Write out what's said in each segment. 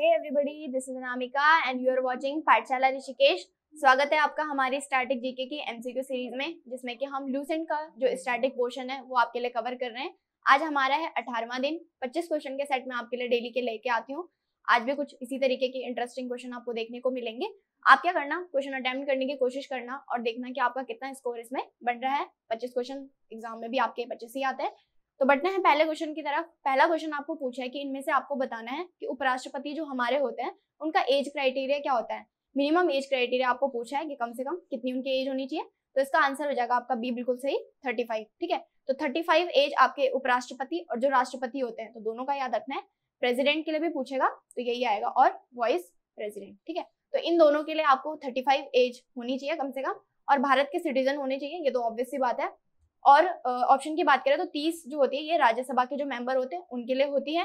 hey everybody this is Anamika and you are watching Pathshala Rishikesh स्वागत है आपका हमारी स्टैटिक जीके की एमसीक्यू सीरीज में जिसमें कि हम लूसेंट का जो स्टैटिक पोर्शन है वो आपके लिए कवर कर रहे हैं आज हमारा है अठारवा दिन 25 क्वेश्चन के सेट में आपके लिए डेली के लेके आती हूँ आज भी कुछ इसी तरीके के इंटरेस्टिंग क्वेश्चन आपको देखने को मिलेंगे आप क्या करना क्वेश्चन अटेम्प्ट करने की कोशिश करना और देखना कि आपका कितना स्कोर इसमें बन रहा है पच्चीस क्वेश्चन एग्जाम में भी आपके पच्चीस ही आते हैं तो बढ़ते हैं पहले क्वेश्चन की तरफ पहला क्वेश्चन आपको पूछा है कि इनमें से आपको बताना है कि उपराष्ट्रपति जो हमारे होते हैं उनका एज क्राइटेरिया क्या होता है मिनिमम एज क्राइटेरिया आपको पूछा है कि कम से कम कितनी उनकी एज होनी चाहिए तो इसका आंसर हो जाएगा आपका बी बिल्कुल सही थर्टी फाइव ठीक है तो थर्टी फाइव एज आपके उपराष्ट्रपति और जो राष्ट्रपति होते हैं तो दोनों का याद रखना है प्रेसिडेंट के लिए भी पूछेगा तो यही आएगा और वॉइस प्रेसिडेंट ठीक है तो इन दोनों के लिए आपको थर्टी फाइव एज होनी चाहिए कम से कम और भारत के सिटीजन होने चाहिए ये तो ऑब्वियस सी बात है और ऑप्शन की बात करें तो तीस जो होती है ये राज्यसभा के जो मेंबर होते हैं उनके लिए होती है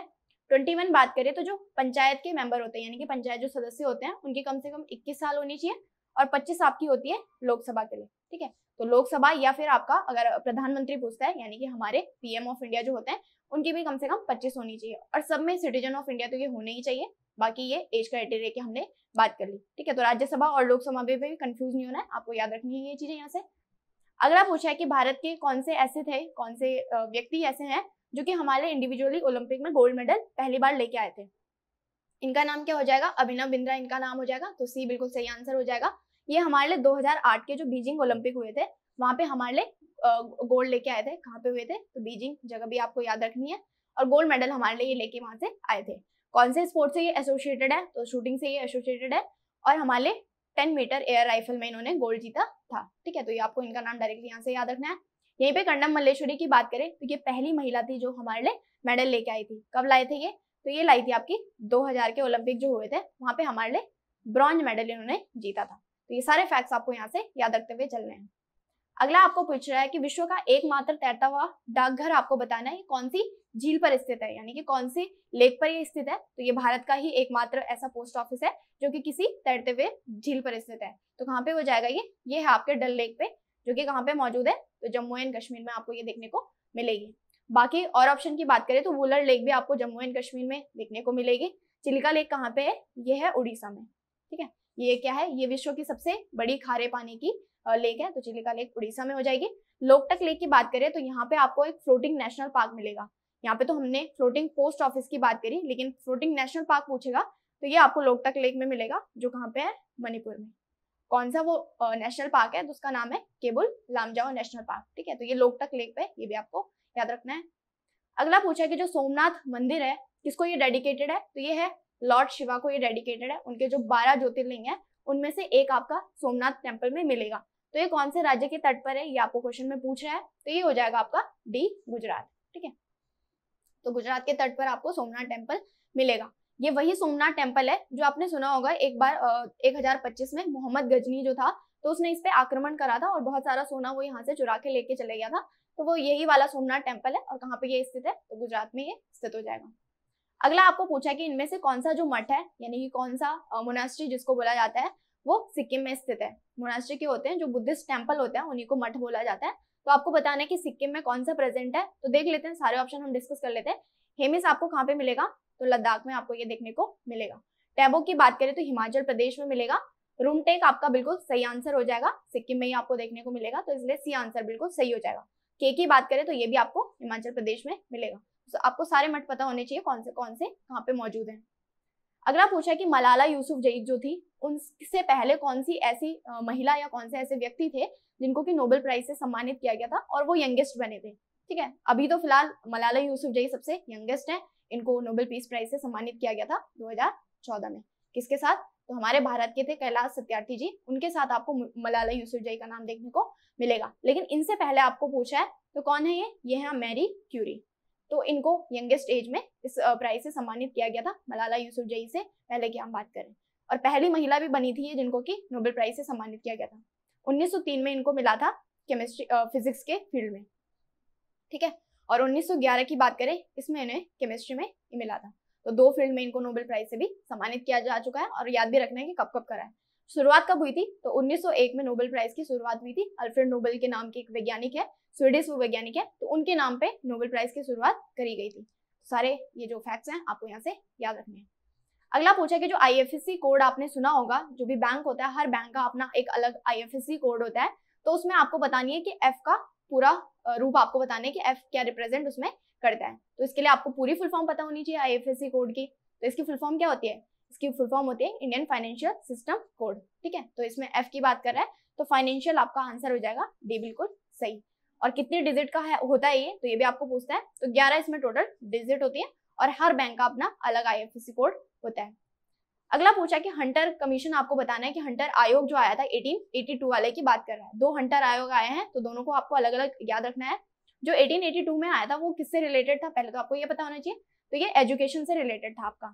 ट्वेंटी वन बात करें तो जो पंचायत के मेंबर होते हैं यानी कि पंचायत जो सदस्य होते हैं उनकी कम से कम इक्कीस साल होनी चाहिए और पच्चीस आपकी होती है लोकसभा के लिए ठीक है तो लोकसभा या फिर आपका अगर प्रधानमंत्री पूछता है यानी कि हमारे पीएम ऑफ इंडिया जो होते हैं उनकी भी कम से कम पच्चीस होनी चाहिए और सब में सिटीजन ऑफ इंडिया तो ये होने ही चाहिए बाकी ये एज क्राइटेरिया की हमने बात कर ली ठीक है तो राज्यसभा और लोकसभा में भी कंफ्यूज नहीं होना है आपको याद रखनी है ये चीजें यहाँ से अगला पूछा है कि भारत के कौन से ऐसे थे कौन से व्यक्ति ऐसे हैं जो कि हमारे इंडिविजुअली ओलंपिक में गोल्ड मेडल पहली बार लेके आए थे इनका नाम क्या हो जाएगा अभिनव बिंद्रा इनका नाम हो जाएगा तो सी बिल्कुल सही आंसर हो जाएगा ये हमारे लिए 2008 के जो बीजिंग ओलंपिक हुए थे वहां पे हमारे लिए गोल्ड लेके आए थे कहाँ पे हुए थे तो बीजिंग जगह भी आपको याद रखनी है और गोल्ड मेडल हमारे लिए ये लेके वहां से आए थे कौन से स्पोर्ट से ये एसोसिएटेड है तो शूटिंग से ये एसोसिएटेड है और हमारे टेन मीटर एयर राइफल में इन्होंने गोल्ड जीता था ठीक है तो ये आपको इनका नाम डायरेक्टली यहाँ से याद रखना है यहीं पे कंडम मल्लेश्वरी की बात करें तो ये पहली महिला थी जो हमारे लिए मेडल लेके आई थी कब लाए थे ये तो ये लाई थी आपकी 2000 के ओलंपिक जो हुए थे वहां पे हमारे लिए ब्रॉन्ज मेडल इन्होंने जीता था तो ये सारे फैक्ट्स आपको यहाँ से याद रखते हुए चल रहे हैं अगला आपको पूछ रहा है कि विश्व का एकमात्र तैरता हुआ डाकघर आपको बताना है कौन सी झील पर स्थित है यानी कि कौन सी लेक पर ये स्थित है तो ये भारत का ही एकमात्र ऐसा पोस्ट ऑफिस है जो कि किसी तैरते हुए झील पर स्थित है तो कहाँ पे वो जाएगा ये ये है आपके डल लेक पे जो कि कहाँ पे मौजूद है तो जम्मू एंड कश्मीर में आपको ये देखने को मिलेगी बाकी और ऑप्शन की बात करें तो वुलर लेक भी आपको जम्मू एंड कश्मीर में देखने को मिलेगी चिलिका लेक कहाँ पे है ये है उड़ीसा में ठीक है ये क्या है ये विश्व की सबसे बड़ी खारे पानी की लेक है तो चिलिका लेक उड़ीसा में हो जाएगी लोकटक लेक की बात करें तो यहाँ पे आपको एक फ्लोटिंग नेशनल पार्क मिलेगा यहाँ पे तो हमने फ्लोटिंग पोस्ट ऑफिस की बात करी लेकिन फ्लोटिंग नेशनल पार्क पूछेगा तो ये आपको लोकटक लेक में मिलेगा जो कहाँ पे है मणिपुर में कौन सा वो नेशनल पार्क है तो उसका नाम है केबुल लामजाओ नेशनल पार्क ठीक है तो ये लोकटक लेक पे ये भी आपको याद रखना है अगला पूछा कि जो सोमनाथ मंदिर है किसको ये डेडिकेटेड है तो ये है लॉर्ड शिवा को ये डेडिकेटेड है उनके जो बारह ज्योतिर्लिंग है उनमें से एक आपका सोमनाथ टेम्पल में मिलेगा तो ये कौन से राज्य के तट पर है ये आपको क्वेश्चन में पूछ रहा है तो ये हो जाएगा आपका डी गुजरात ठीक है तो गुजरात के तट पर आपको सोमनाथ टेम्पल मिलेगा ये वही सोमनाथ टेम्पल है जो आपने सुना होगा एक बार एक हजार पच्चीस में मोहम्मद गजनी जो था तो उसने इस पे आक्रमण करा था और बहुत सारा सोना वो यहाँ से चुरा के लेके चले गया था तो वो यही वाला सोमनाथ टेम्पल है और कहाँ पे ये स्थित है तो गुजरात में ये स्थित हो जाएगा अगला आपको पूछा है कि इनमें से कौन सा जो मठ है यानी कि कौन सा मोनास्ट्री जिसको बोला जाता है वो सिक्किम में स्थित है मोनास्ट्री के होते हैं जो बुद्धिस्ट टेम्पल होते हैं उन्हीं को मठ बोला जाता है तो आपको बताना है कि सिक्किम में कौन सा प्रेजेंट है तो देख लेते हैं सारे ऑप्शन हम डिस्कस कर लेते हैं हेमिस आपको कहाँ पे मिलेगा तो लद्दाख में आपको ये देखने को मिलेगा टैबो की बात करें तो हिमाचल प्रदेश में मिलेगा रूमटेक आपका बिल्कुल सही आंसर हो जाएगा सिक्किम में ही आपको देखने को मिलेगा तो इसलिए सी आंसर बिल्कुल सही हो जाएगा के की बात करें तो ये भी आपको हिमाचल प्रदेश में मिलेगा तो आपको सारे मठ पता होने चाहिए कौन से कौन से कहाँ पे मौजूद है अगला आप पूछा कि मलाला यूसुफ जईद जो थी उनसे पहले कौन सी ऐसी महिला या कौन से ऐसे व्यक्ति थे जिनको कि नोबेल प्राइज से सम्मानित किया गया था और वो यंगेस्ट बने थे ठीक है अभी तो फिलहाल मलाला यूसुफ जई सबसे यंगेस्ट हैं इनको नोबेल पीस प्राइज से सम्मानित किया गया था 2014 में किसके साथ तो हमारे भारत के थे कैलाश सत्यार्थी जी उनके साथ आपको मलाला यूसुफ जई का नाम देखने को मिलेगा लेकिन इनसे पहले आपको पूछा है तो कौन है ये ये है मैरी क्यूरी तो इनको यंगेस्ट एज में इस प्राइज से सम्मानित किया गया था मलाला जई से पहले की हम बात करें और पहली महिला भी बनी थी जिनको कि नोबेल प्राइज से सम्मानित किया गया था 1903 में इनको मिला था केमिस्ट्री फिजिक्स के फील्ड में ठीक है और 1911 की बात करें इसमें इन्हें केमिस्ट्री में मिला था तो दो फील्ड में इनको नोबेल प्राइज से भी सम्मानित किया जा चुका है और याद भी रखना है कि कब कब करा है शुरुआत कब हुई थी तो 1901 में नोबेल प्राइज की शुरुआत हुई थी अल्फ्रेड नोबेल के नाम के एक वैज्ञानिक है स्वीडिश वो वैज्ञानिक है तो उनके नाम पे नोबेल प्राइज की शुरुआत करी गई थी सारे ये जो फैक्ट्स हैं आपको यहाँ से याद रखने हैं अगला पूछा कि जो आई कोड आपने सुना होगा जो भी बैंक होता है हर बैंक का अपना एक अलग आई कोड होता है तो उसमें आपको बतानी है कि एफ का पूरा रूप आपको बताने कि एफ क्या रिप्रेजेंट उसमें करता है तो इसके लिए आपको पूरी फुल फॉर्म पता होनी चाहिए आई कोड की तो इसकी फुल फॉर्म क्या होती है इसकी फुल फॉर्म होती है इंडियन फाइनेंशियल सिस्टम कोड ठीक है तो इसमें एफ की बात कर रहा है तो फाइनेंशियल आपका आंसर हो जाएगा डी बिल्कुल सही और कितनी डिजिट का है होता है ये तो ये भी आपको पूछता है तो ग्यारह इसमें टोटल डिजिट होती है और हर बैंक का अपना अलग आई कोड होता है अगला पूछा कि हंटर कमीशन आपको बताना है कि हंटर आयोग जो आया था 1882 वाले की बात कर रहा है दो हंटर आयोग आए हैं तो दोनों को आपको अलग अलग याद रखना है जो 1882 में आया था वो किससे रिलेटेड था पहले तो आपको ये पता होना चाहिए तो ये एजुकेशन से रिलेटेड था आपका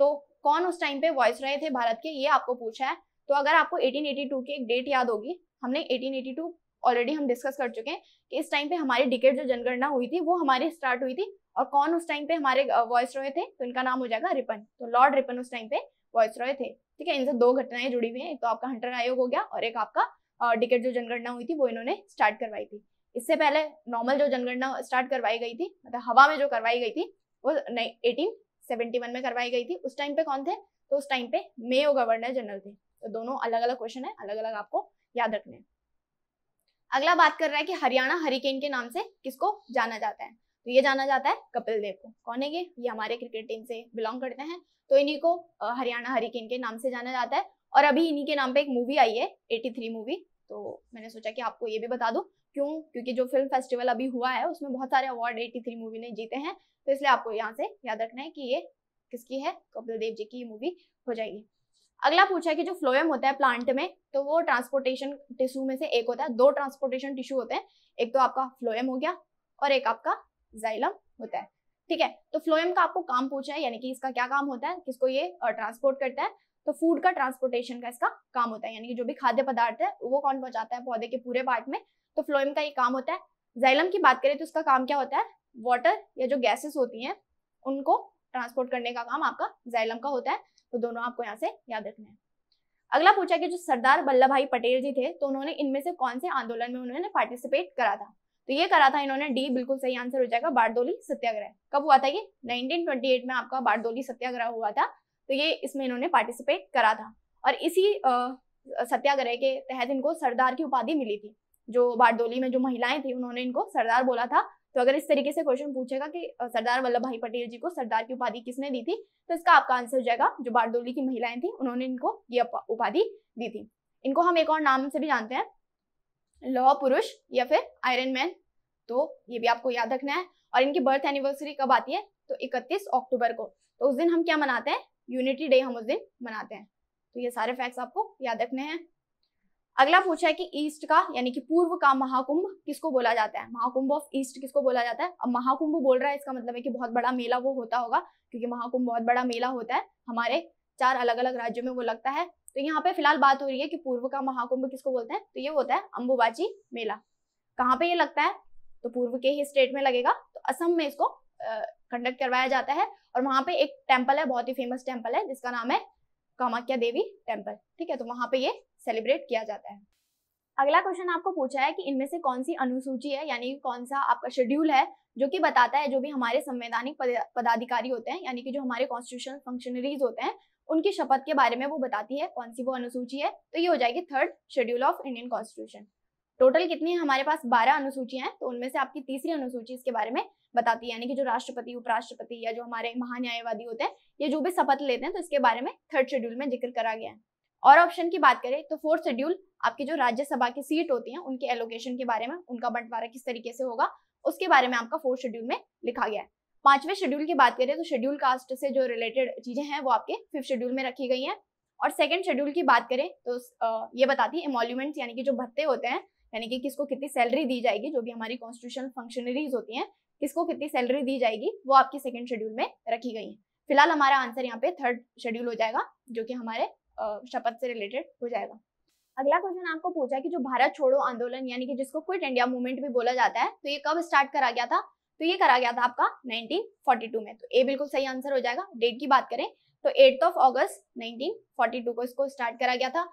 तो कौन उस टाइम पे वॉइस रहे थे भारत के ये आपको पूछा है तो अगर आपको 1882 की एक डेट याद होगी हमने 1882 ऑलरेडी हम डिस्कस कर चुके हैं कि इस टाइम पे हमारी डिकेट जो जनगणना हुई थी वो हमारी स्टार्ट हुई थी और कौन उस टाइम पे हमारे वॉइस रॉय थे तो इनका नाम हो जाएगा रिपन तो लॉर्ड रिपन उस टाइम पे वॉइस रॉय थे ठीक है इनसे दो घटनाएं जुड़ी हुई है तो आपका हंटर आयोग हो गया और एक आपका डिकेट जो जनगणना हुई थी वो इन्होंने स्टार्ट करवाई थी इससे पहले नॉर्मल जो जनगणना स्टार्ट करवाई गई थी मतलब हवा में जो करवाई गई थी वो एटीन 71 में करवाई गई थी उस टाइम पे कौन थे तो उस टाइम पे मेयो गवर्नर जनरल थे तो दोनों अलग अलग क्वेश्चन है अलग अलग आपको याद रखने अगला बात कर रहा है कि हरियाणा हरिकेन के नाम से किसको जाना जाता है तो ये जाना जाता है कपिल देव को कौन है ये ये हमारे क्रिकेट टीम से बिलोंग करते हैं तो इन्हीं को हरियाणा हरिकेन के नाम से जाना जाता है और अभी इन्हीं के नाम पे एक मूवी आई है 83 मूवी तो मैंने सोचा कि आपको ये भी बता दूं क्यों क्योंकि जो फिल्म फेस्टिवल अभी हुआ है उसमें बहुत सारे अवार्ड 83 मूवी ने जीते हैं तो इसलिए आपको यहाँ से याद रखना है कि ये किसकी है कपिल देव जी की मूवी हो जाएगी अगला पूछा है कि जो फ्लोएम होता है प्लांट में तो वो ट्रांसपोर्टेशन टिश्यू में से एक होता है दो ट्रांसपोर्टेशन टिश्यू होते हैं एक तो आपका फ्लोएम हो गया और एक आपका जाइलम होता है ठीक है तो फ्लोएम का आपको काम पूछा है यानी कि इसका क्या काम होता है किसको ये ट्रांसपोर्ट करता है तो फूड का ट्रांसपोर्टेशन का इसका काम होता है यानी कि जो भी खाद्य पदार्थ है वो कौन पहुंचाता है पौधे के पूरे पार्ट में तो फ्लोएम का ये काम होता है जाइलम की बात करें तो उसका काम क्या होता है वाटर या जो गैसेस होती हैं उनको ट्रांसपोर्ट करने का काम आपका जाइलम का होता है तो दोनों आपको यहाँ से याद रखना है अगला पूछा कि जो सरदार वल्लभ भाई पटेल जी थे तो उन्होंने इनमें से कौन से आंदोलन में उन्होंने पार्टिसिपेट करा था तो ये करा था इन्होंने डी बिल्कुल सही आंसर हो जाएगा बारदोली सत्याग्रह कब हुआ था ये 1928 में आपका बारदोली सत्याग्रह हुआ था तो ये इसमें इन्होंने पार्टिसिपेट करा था और इसी सत्याग्रह के तहत इनको सरदार की उपाधि मिली थी जो बारदोली में जो महिलाएं थी उन्होंने इनको सरदार बोला था तो अगर इस तरीके से क्वेश्चन पूछेगा कि सरदार वल्लभ भाई पटेल जी को सरदार की उपाधि किसने दी थी तो इसका आपका आंसर हो जाएगा जो बारदोली की महिलाएं थी उन्होंने इनको ये उपाधि दी थी इनको हम एक और नाम से भी जानते हैं लौह पुरुष या फिर आयरन मैन तो ये भी आपको याद रखना है और इनकी बर्थ एनिवर्सरी कब आती है तो 31 अक्टूबर को तो उस दिन हम क्या मनाते हैं यूनिटी डे हम उस दिन मनाते हैं तो ये सारे फैक्ट्स आपको याद रखने हैं अगला पूछा है कि ईस्ट का यानी कि पूर्व का महाकुंभ किसको बोला जाता है महाकुंभ ऑफ ईस्ट किसको बोला जाता है अब महाकुंभ बोल रहा है इसका मतलब है कि बहुत बड़ा मेला वो होता होगा क्योंकि महाकुंभ बहुत बड़ा मेला होता है हमारे चार अलग अलग राज्यों में वो लगता है तो यहाँ पे फिलहाल बात हो रही है कि पूर्व का महाकुंभ किसको बोलते हैं तो ये होता है अम्बुबाची मेला कहाँ पे ये लगता है तो पूर्व के ही स्टेट में लगेगा तो असम में इसको कंडक्ट करवाया जाता है और वहां पे एक टेम्पल है बहुत ही फेमस टेम्पल है जिसका नाम है कामाख्या देवी टेम्पल ठीक है तो वहां पे ये सेलिब्रेट किया जाता है अगला क्वेश्चन आपको पूछा है कि इनमें से कौन सी अनुसूची है यानी कौन सा आपका शेड्यूल है जो कि बताता है जो भी हमारे संवैधानिक पदाधिकारी होते हैं यानी कि जो हमारे कॉन्स्टिट्यूशनल फंक्शनरीज होते हैं उनकी शपथ के बारे में वो बताती है कौन सी वो अनुसूची है तो ये हो जाएगी third schedule of Indian constitution total कितनी है हमारे पास बारह अनुसूची हैं तो उनमें से आपकी तीसरी अनुसूची इसके बारे में बताती है यानी कि जो राष्ट्रपति उपराष्ट्रपति या जो हमारे महान्यायवादी होते हैं ये जो भी शपथ लेते हैं तो इसके बारे में थर्ड शेड्यूल में जिक्र करा गया है और ऑप्शन की बात करें तो फोर्थ शेड्यूल आपकी जो राज्यसभा की सीट होती है उनके एलोकेशन के बारे में उनका बंटवारा किस तरीके से होगा उसके बारे में आपका फोर्थ शेड्यूल में लिखा गया है पांचवें शेड्यूल की बात करें तो शेड्यूल कास्ट से जो रिलेटेड चीजें हैं वो आपके फिफ्थ शेड्यूल में रखी गई हैं और सेकंड शेड्यूल की बात करें तो ये बताती है इमोल्यूमेंट यानी कि जो भत्ते होते हैं यानी कि किसको कितनी सैलरी दी जाएगी जो भी हमारी कॉन्स्टिट्यूशनल फंक्शनरीज होती हैं किसको कितनी सैलरी दी जाएगी वो आपके सेकंड शेड्यूल में रखी गई है फिलहाल हमारा आंसर यहाँ पे थर्ड शेड्यूल हो जाएगा जो कि हमारे शपथ से रिलेटेड हो जाएगा अगला क्वेश्चन आपको पूछा कि जो भारत छोड़ो आंदोलन यानी कि जिसको क्विट इंडिया मूवमेंट भी बोला जाता है तो ये कब स्टार्ट करा गया था तो ये करा गया था आपका 1942 में तो ए बिल्कुल सही आंसर हो जाएगा डेट की बात करें तो एट्थ ऑफ अगस्त 1942 को इसको स्टार्ट करा गया था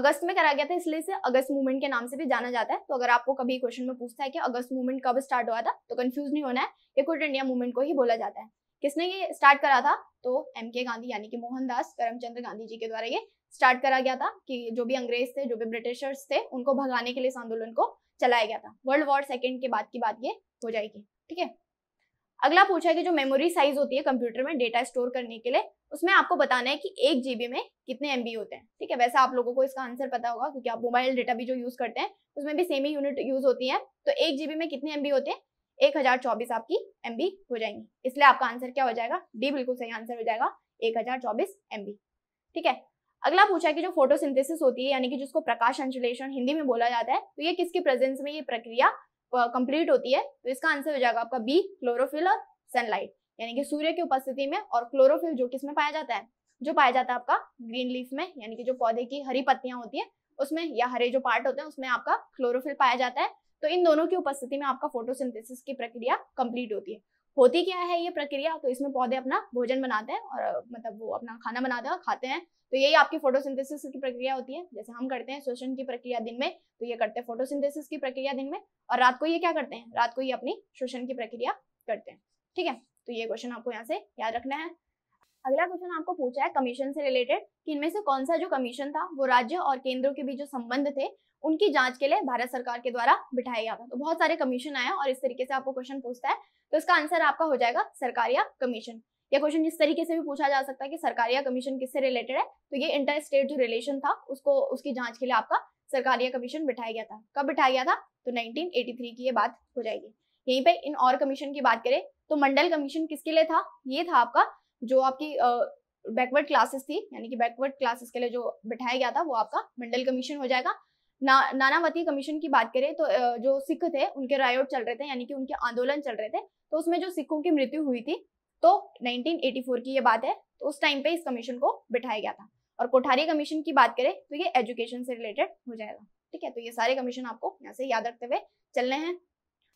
अगस्त में करा गया था इसलिए इसे अगस्त मूवमेंट के नाम से भी जाना जाता है तो अगर आपको कभी क्वेश्चन में पूछता है कि अगस्त मूवमेंट कब स्टार्ट हुआ था तो कंफ्यूज नहीं होना है ये क्विट इंडिया मूवमेंट को ही बोला जाता है किसने ये स्टार्ट करा था तो एम के गांधी यानी कि मोहनदास करमचंद गांधी जी के द्वारा ये स्टार्ट करा गया था कि जो भी अंग्रेज थे जो भी ब्रिटिशर्स थे उनको भगाने के लिए इस आंदोलन को चलाया गया था वर्ल्ड वॉर सेकेंड के बाद की बात ये हो जाएगी ठीक है अगला पूछा है कि जो मेमोरी साइज होती है कंप्यूटर में डेटा स्टोर करने के लिए उसमें आपको बताना है कि एक जीबी में कितने एमबी होते हैं ठीक है वैसे आप लोगों को इसका आंसर पता होगा क्योंकि आप मोबाइल डेटा भी जो यूज करते हैं उसमें भी सेम ही यूनिट यूज होती है तो एक जीबी में कितने एमबी होते हैं एक हजार चौबीस आपकी एम हो जाएंगी इसलिए आपका आंसर क्या हो जाएगा डी बिल्कुल सही आंसर हो जाएगा एक हजार चौबीस एम ठीक है अगला पूछा है कि जो फोटोसिंथेसिस होती है यानी कि जिसको प्रकाश संश्लेषण हिंदी में बोला जाता है तो ये किसकी प्रेजेंस में ये प्रक्रिया कंप्लीट होती है तो इसका आंसर हो जाएगा आपका बी क्लोरोफिल और सनलाइट यानी कि सूर्य की उपस्थिति में और क्लोरोफिल जो किसमें पाया जाता है जो पाया जाता है आपका ग्रीन लीफ में यानी कि जो पौधे की हरी पत्तियां होती है उसमें या हरे जो पार्ट होते हैं उसमें आपका क्लोरोफिल पाया जाता है तो इन दोनों की उपस्थिति में आपका फोटोसिंथेसिस की प्रक्रिया कंप्लीट होती है होती क्या है ये प्रक्रिया तो इसमें पौधे अपना भोजन बनाते हैं और मतलब वो अपना खाना बनाते हैं खाते हैं तो यही आपकी फोटोसिंथेसिस की प्रक्रिया होती है जैसे हम करते हैं श्वसन की प्रक्रिया दिन में तो ये करते हैं फोटोसिंथेसिस की प्रक्रिया दिन में और रात को ये क्या करते हैं रात को ये अपनी श्वसन की प्रक्रिया करते हैं ठीक है तो ये क्वेश्चन आपको यहाँ से याद रखना है अगला क्वेश्चन आपको पूछा है कमीशन से रिलेटेड कि इनमें से कौन सा जो कमीशन था वो राज्य और केंद्र के बीच जो संबंध थे उनकी जांच के लिए भारत सरकार के द्वारा बिठाया गया था तो बहुत सारे कमीशन आया और इस तरीके से आपको क्वेश्चन पूछता है तो इसका आंसर आपका हो जाएगा सरकार या कमीशन यह क्वेश्चन जिस तरीके से भी पूछा जा सकता है कि सरकार या कमीशन किससे रिलेटेड है तो ये इंटर स्टेट जो रिलेशन था उसको उसकी जांच के लिए आपका सरकार या कमीशन बिठाया गया था कब बिठाया गया था तो 1983 की ये बात हो जाएगी यहीं पे इन और कमीशन की बात करें तो मंडल कमीशन किसके लिए था ये था आपका जो आपकी बैकवर्ड क्लासेस थी यानी कि बैकवर्ड क्लासेस के लिए जो बिठाया गया था वो आपका मंडल कमीशन हो जाएगा ना नानावती कमीशन की बात करें तो जो सिख थे उनके रायोट चल रहे थे यानी कि उनके आंदोलन चल रहे थे तो उसमें जो सिखों की मृत्यु हुई थी तो 1984 की ये बात है तो उस टाइम पे इस कमीशन को बिठाया गया था और कोठारी कमीशन की बात करें तो ये एजुकेशन से रिलेटेड हो जाएगा ठीक है तो ये सारे कमीशन आपको यहाँ से याद रखते हुए चलने हैं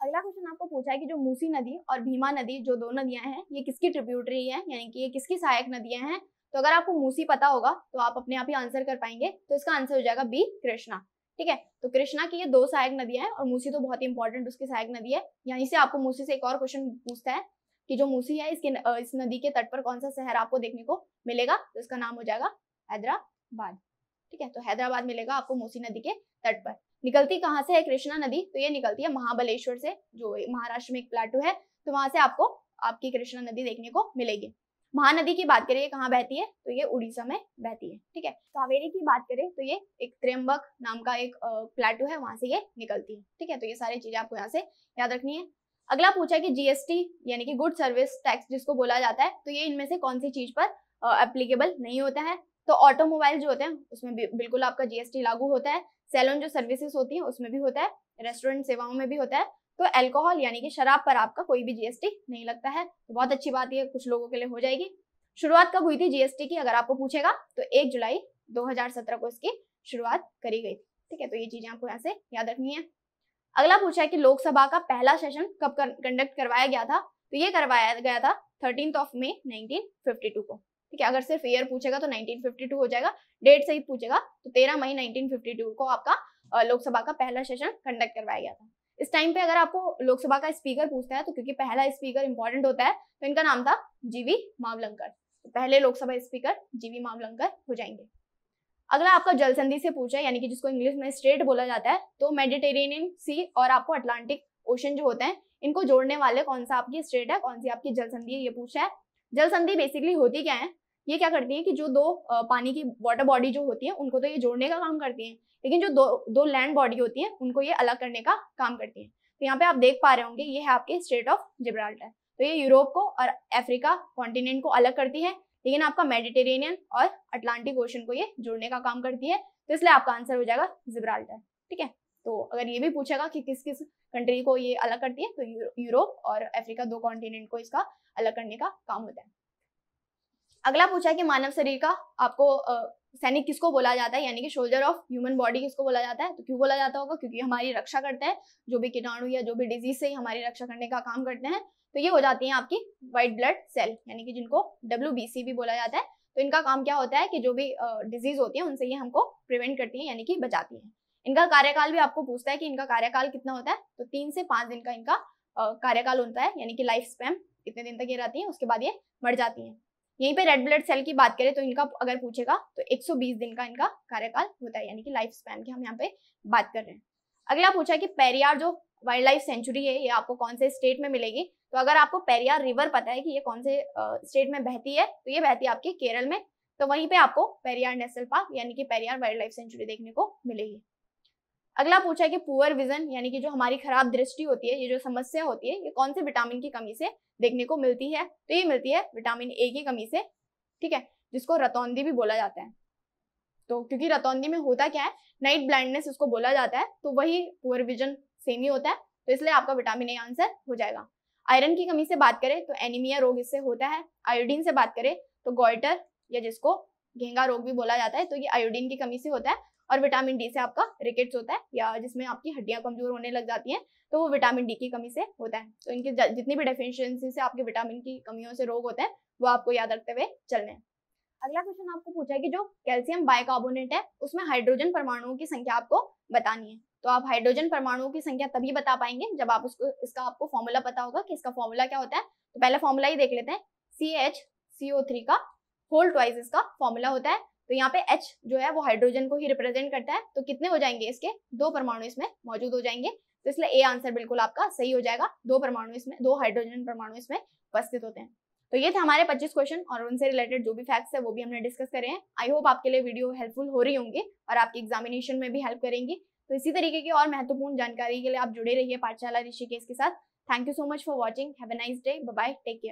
अगला क्वेश्चन आपको पूछा है कि जो मूसी नदी और भीमा नदी जो दो नदियां हैं ये किसकी ट्रिब्यूटरी है यानी कि ये किसकी सहायक नदियां हैं तो अगर आपको मूसी पता होगा तो आप अपने आप ही आंसर कर पाएंगे तो इसका आंसर हो जाएगा बी कृष्णा ठीक है तो कृष्णा की ये दो सहायक नदियां हैं और मूसी तो बहुत ही इंपॉर्टेंट उसकी सहायक नदी है यहीं से आपको मूसी से एक और क्वेश्चन पूछता है कि जो मूसी है इसके इस नदी के तट पर कौन सा शहर आपको देखने को मिलेगा तो इसका नाम हो जाएगा हैदराबाद ठीक है तो हैदराबाद मिलेगा आपको मूसी नदी के तट पर निकलती कहाँ से है कृष्णा नदी तो ये निकलती है महाबलेश्वर से जो महाराष्ट्र में एक प्लाटू है तो वहां से आपको आपकी कृष्णा नदी देखने को मिलेगी महानदी की बात करें कहाँ बहती है तो ये उड़ीसा में बहती है ठीक है कावेरी की बात करें तो ये एक त्रियम्बक नाम का एक प्लेटो है वहां से ये निकलती है ठीक है तो ये सारी चीजें आपको यहाँ से याद रखनी है अगला पूछा कि जीएसटी यानी कि गुड सर्विस टैक्स जिसको बोला जाता है तो ये इनमें से कौन सी चीज पर एप्लीकेबल नहीं होता है तो ऑटोमोबाइल जो होते हैं उसमें बिल्कुल आपका जीएसटी लागू होता है सैलून जो सर्विसेज होती है उसमें भी होता है रेस्टोरेंट सेवाओं में भी होता है तो एल्कोहल यानी कि शराब पर आपका कोई भी जीएसटी नहीं लगता है तो बहुत अच्छी बात यह कुछ लोगों के लिए हो जाएगी शुरुआत कब हुई थी जीएसटी की अगर आपको पूछेगा तो एक जुलाई 2017 को इसकी शुरुआत करी गई ठीक है तो ये चीजें आपको यहाँ से याद रखनी है अगला पूछा है कि लोकसभा का पहला सेशन कब कंडक्ट करवाया गया था तो ये करवाया गया था थर्टीन ऑफ मे नाइनटीन को ठीक है अगर सिर्फ ईयर पूछेगा तो 1952 हो जाएगा डेट सही पूछेगा तो 13 मई 1952 को आपका लोकसभा का पहला सेशन कंडक्ट करवाया गया था इस टाइम पे अगर आपको लोकसभा का स्पीकर पूछता है तो क्योंकि पहला स्पीकर इंपॉर्टेंट होता है तो इनका नाम था जीवी मावलंकर तो पहले लोकसभा स्पीकर जीवी मावलंकर हो जाएंगे अगला आपका जल संधि से पूछा है यानी कि जिसको इंग्लिश में स्ट्रेट बोला जाता है तो मेडिटेरेनियन सी और आपको अटलांटिक ओशन जो होते हैं इनको जोड़ने वाले कौन सा आपकी स्ट्रेट है कौन सी आपकी जल संधि है ये पूछा है जल संधि बेसिकली होती क्या है ये क्या करती है कि जो दो पानी की वाटर बॉडी जो होती है उनको तो ये जोड़ने का काम करती है लेकिन जो दो दो लैंड बॉडी होती है उनको ये अलग करने का काम करती है तो यहाँ पे आप देख पा रहे होंगे ये है आपके स्टेट ऑफ जिब्राल्टर तो ये यूरोप को और अफ्रीका कॉन्टिनेंट को अलग करती है लेकिन आपका मेडिटेरेनियन और अटलांटिक ओशन को ये जोड़ने का काम करती है तो इसलिए आपका आंसर हो जाएगा जिब्राल्टर ठीक है तो अगर ये भी पूछेगा कि किस किस कंट्री को ये अलग करती है तो यूरोप और अफ्रीका दो कॉन्टिनेंट को इसका अलग करने का काम होता है अगला पूछा है कि मानव शरीर का आपको सैनिक किसको बोला जाता है यानी कि शोल्जर ऑफ ह्यूमन बॉडी किसको बोला जाता है तो क्यों बोला जाता होगा क्योंकि हमारी रक्षा करते हैं जो भी कीटाणु या जो भी डिजीज से हमारी रक्षा करने का काम करते हैं तो ये हो जाती है आपकी व्हाइट ब्लड सेल यानी कि जिनको डब्ल्यू भी बोला जाता है तो इनका काम क्या होता है कि जो भी डिजीज होती है उनसे ये हमको प्रिवेंट करती है यानी कि बचाती है इनका कार्यकाल भी आपको पूछता है कि इनका कार्यकाल कितना होता है तो तीन से पाँच दिन का इनका कार्यकाल होता है यानी कि लाइफ स्पैम इतने दिन तक ये रहती है उसके बाद ये मर जाती है यहीं पे रेड ब्लड सेल की बात करें तो इनका अगर पूछेगा तो 120 दिन का इनका कार्यकाल होता है यानी कि लाइफ स्पैन की हम यहाँ पे बात कर रहे हैं अगला पूछा कि पेरियार जो वाइल्ड लाइफ सेंचुरी है ये आपको कौन से स्टेट में मिलेगी तो अगर आपको पेरियार रिवर पता है कि ये कौन से स्टेट में बहती है तो ये बहती है आपके केरल में तो वहीं पे आपको पेरियार नेशनल पार्क यानी कि पेरियार वाइल्ड लाइफ सेंचुरी देखने को मिलेगी अगला पूछा है कि पुअर विजन यानी कि जो हमारी खराब दृष्टि होती है ये जो समस्या होती है ये कौन से विटामिन की कमी से देखने को मिलती है तो ये मिलती है विटामिन ए की कमी से ठीक है जिसको रतौंदी भी बोला जाता है तो क्योंकि रतौंदी में होता क्या है नाइट ब्लाइंडनेस उसको बोला जाता है तो वही पुअर विजन सेम ही होता है तो इसलिए आपका विटामिन ए आंसर हो जाएगा आयरन की कमी से बात करें तो एनीमिया रोग इससे होता है आयोडीन से बात करें तो गोइटर या जिसको घेंगा रोग भी बोला जाता है तो ये आयोडीन की कमी से होता है और विटामिन डी से आपका रिकेट्स होता है या जिसमें आपकी हड्डियां कमजोर होने लग जाती हैं तो वो विटामिन डी की कमी से होता है तो इनके जितनी भी डेफिशियंसी से आपके विटामिन की कमियों से रोग होते हैं वो आपको याद रखते हुए चलने हैं अगला क्वेश्चन आपको पूछा है कि जो कैल्शियम बाइकार्बोनेट है उसमें हाइड्रोजन परमाणुओं की संख्या आपको बतानी है तो आप हाइड्रोजन परमाणुओं की संख्या तभी बता पाएंगे जब आप उसको इसका आपको फॉर्मूला पता होगा कि इसका फॉर्मूला क्या होता है तो पहला फॉर्मूला ही देख लेते हैं C H C O three का होल ट्वाइस इसका फॉर्मूला होता है तो यहाँ पे H जो है वो हाइड्रोजन को ही रिप्रेजेंट करता है तो कितने हो जाएंगे इसके दो परमाणु इसमें मौजूद हो जाएंगे तो इसलिए ए आंसर बिल्कुल आपका सही हो जाएगा दो परमाणु इसमें दो हाइड्रोजन परमाणु इसमें उपस्थित होते हैं तो ये थे हमारे 25 क्वेश्चन और उनसे रिलेटेड जो भी फैक्ट्स है वो भी हमने डिस्कस करे हैं आई होप आपके लिए वीडियो हेल्पफुल हो रही होंगे और आपके एग्जामिनेशन में भी हेल्प करेंगी तो इसी तरीके की और महत्वपूर्ण जानकारी के लिए आप जुड़े रहिए पाठशाला ऋषिकेश के साथ thank you so much for watching have nice day bye take care